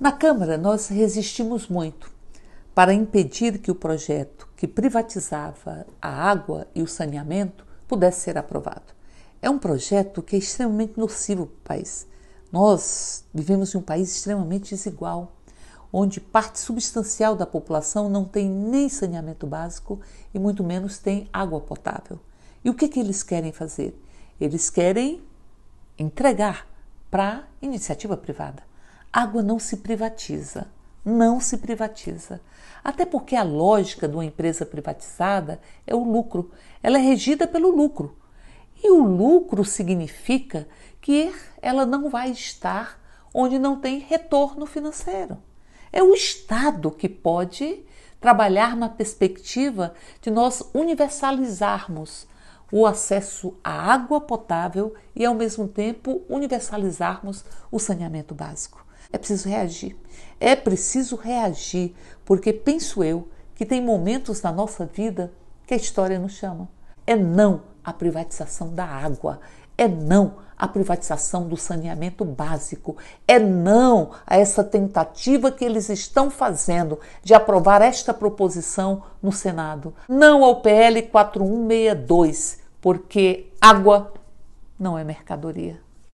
Na Câmara, nós resistimos muito para impedir que o projeto que privatizava a água e o saneamento pudesse ser aprovado. É um projeto que é extremamente nocivo para o país. Nós vivemos em um país extremamente desigual, onde parte substancial da população não tem nem saneamento básico e muito menos tem água potável. E o que, é que eles querem fazer? Eles querem entregar para iniciativa privada. Água não se privatiza, não se privatiza. Até porque a lógica de uma empresa privatizada é o lucro, ela é regida pelo lucro. E o lucro significa que ela não vai estar onde não tem retorno financeiro. É o Estado que pode trabalhar na perspectiva de nós universalizarmos o acesso à água potável e, ao mesmo tempo, universalizarmos o saneamento básico. É preciso reagir. É preciso reagir, porque penso eu que tem momentos na nossa vida que a história nos chama. É não a privatização da água, é não à privatização do saneamento básico, é não a essa tentativa que eles estão fazendo de aprovar esta proposição no Senado, não ao PL 4162, porque água não é mercadoria.